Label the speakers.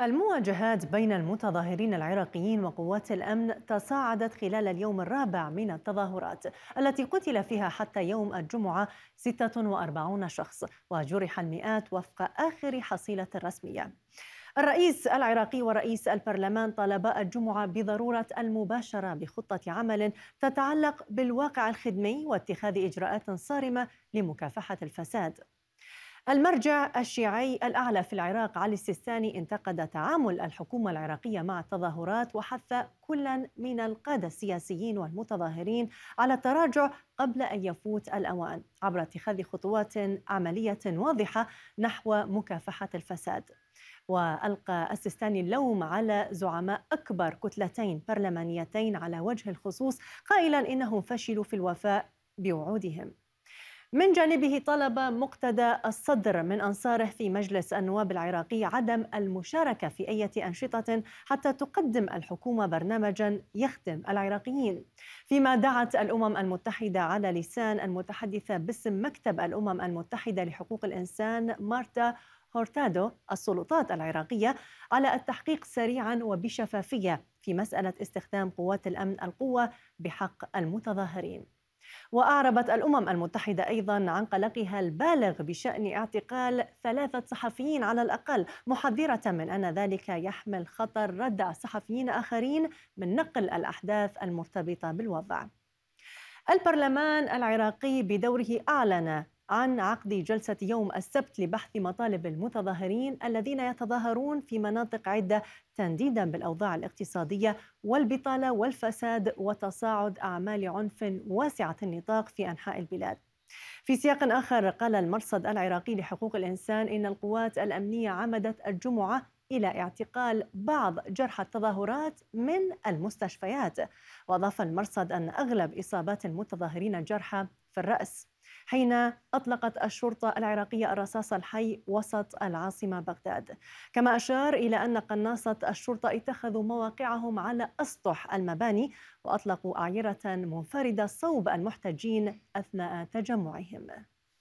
Speaker 1: المواجهات بين المتظاهرين العراقيين وقوات الامن تصاعدت خلال اليوم الرابع من التظاهرات التي قتل فيها حتى يوم الجمعه 46 شخص وجرح المئات وفق اخر حصيله رسميه. الرئيس العراقي ورئيس البرلمان طالبا الجمعه بضروره المباشره بخطه عمل تتعلق بالواقع الخدمي واتخاذ اجراءات صارمه لمكافحه الفساد. المرجع الشيعي الأعلى في العراق علي السيستاني انتقد تعامل الحكومة العراقية مع التظاهرات وحث كلا من القادة السياسيين والمتظاهرين على التراجع قبل أن يفوت الأوان عبر اتخاذ خطوات عملية واضحة نحو مكافحة الفساد وألقى السيستاني اللوم على زعماء أكبر كتلتين برلمانيتين على وجه الخصوص قائلا إنهم فشلوا في الوفاء بوعودهم من جانبه طلب مقتدى الصدر من أنصاره في مجلس النواب العراقي عدم المشاركة في أي أنشطة حتى تقدم الحكومة برنامجا يخدم العراقيين فيما دعت الأمم المتحدة على لسان المتحدثة باسم مكتب الأمم المتحدة لحقوق الإنسان مارتا هورتادو السلطات العراقية على التحقيق سريعا وبشفافية في مسألة استخدام قوات الأمن القوة بحق المتظاهرين وأعربت الأمم المتحدة أيضا عن قلقها البالغ بشأن اعتقال ثلاثة صحفيين على الأقل محذرة من أن ذلك يحمل خطر ردع صحفيين آخرين من نقل الأحداث المرتبطة بالوضع البرلمان العراقي بدوره أعلن عن عقد جلسة يوم السبت لبحث مطالب المتظاهرين الذين يتظاهرون في مناطق عدة تنديدا بالأوضاع الاقتصادية والبطالة والفساد وتصاعد أعمال عنف واسعة النطاق في أنحاء البلاد. في سياق آخر قال المرصد العراقي لحقوق الإنسان إن القوات الأمنية عمدت الجمعة إلى اعتقال بعض جرحى التظاهرات من المستشفيات وأضاف المرصد أن أغلب إصابات المتظاهرين جرحى في الرأس حين أطلقت الشرطة العراقية الرصاص الحي وسط العاصمة بغداد كما أشار إلى أن قناصة الشرطة اتخذوا مواقعهم على أسطح المباني وأطلقوا أعيرة منفردة صوب المحتجين أثناء تجمعهم